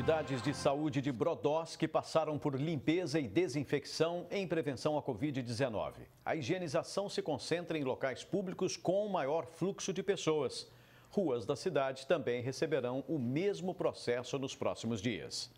Unidades de saúde de Brodós que passaram por limpeza e desinfecção em prevenção à Covid-19. A higienização se concentra em locais públicos com maior fluxo de pessoas. Ruas da cidade também receberão o mesmo processo nos próximos dias.